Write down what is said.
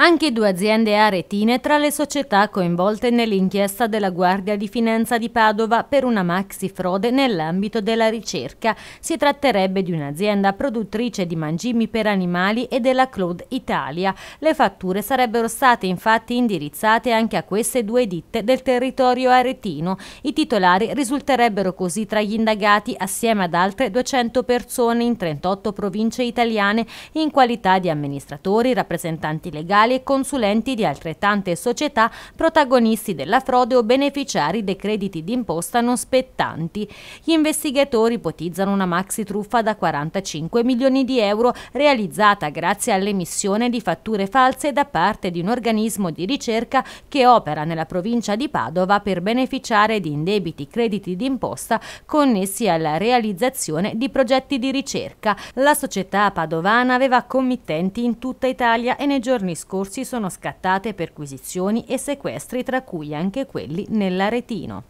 anche due aziende aretine tra le società coinvolte nell'inchiesta della Guardia di Finanza di Padova per una maxi frode nell'ambito della ricerca. Si tratterebbe di un'azienda produttrice di mangimi per animali e della Claude Italia. Le fatture sarebbero state infatti indirizzate anche a queste due ditte del territorio aretino. I titolari risulterebbero così tra gli indagati assieme ad altre 200 persone in 38 province italiane in qualità di amministratori, rappresentanti legali, ufficiali e consulenti di altrettante società protagonisti della frode o beneficiari dei crediti d'imposta non spettanti. Gli investigatori ipotizzano una maxi truffa da 45 milioni di euro realizzata grazie all'emissione di fatture false da parte di un organismo di ricerca che opera nella provincia di Padova per beneficiare di indebiti crediti d'imposta connessi alla realizzazione di progetti di ricerca. La società padovana aveva committenti in tutta Italia e nei giorni scorsi scorsi sono scattate perquisizioni e sequestri tra cui anche quelli nell'Aretino.